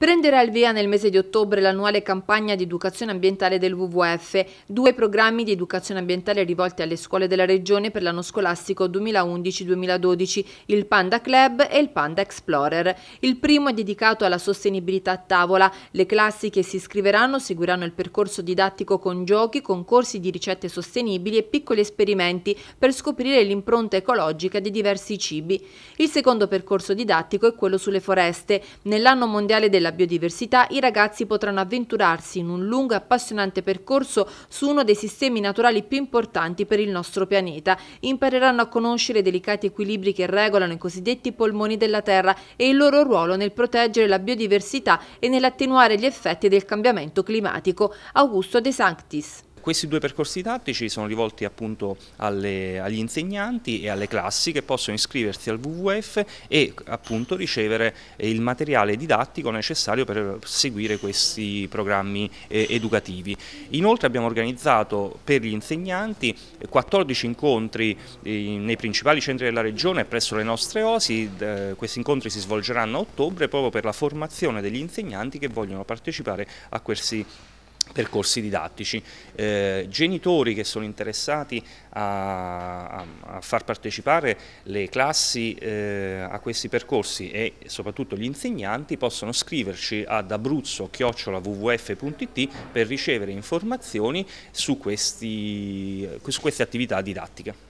Prenderà il via nel mese di ottobre l'annuale campagna di educazione ambientale del WWF, due programmi di educazione ambientale rivolti alle scuole della regione per l'anno scolastico 2011-2012, il Panda Club e il Panda Explorer. Il primo è dedicato alla sostenibilità a tavola. Le classi che si iscriveranno seguiranno il percorso didattico con giochi, concorsi di ricette sostenibili e piccoli esperimenti per scoprire l'impronta ecologica di diversi cibi. Il secondo percorso didattico è quello sulle foreste. Nell'anno mondiale della della biodiversità, i ragazzi potranno avventurarsi in un lungo e appassionante percorso su uno dei sistemi naturali più importanti per il nostro pianeta. Impareranno a conoscere i delicati equilibri che regolano i cosiddetti polmoni della Terra e il loro ruolo nel proteggere la biodiversità e nell'attenuare gli effetti del cambiamento climatico. Augusto De Sanctis. Questi due percorsi didattici sono rivolti appunto alle, agli insegnanti e alle classi che possono iscriversi al WWF e appunto ricevere eh, il materiale didattico necessario per seguire questi programmi eh, educativi. Inoltre abbiamo organizzato per gli insegnanti 14 incontri eh, nei principali centri della regione e presso le nostre OSI, eh, questi incontri si svolgeranno a ottobre proprio per la formazione degli insegnanti che vogliono partecipare a questi percorsi didattici. Eh, genitori che sono interessati a, a, far partecipare le classi eh, a questi percorsi e soprattutto gli insegnanti possono scriverci ad abruzzo-wwf.it per ricevere informazioni su, questi, su queste attività didattiche.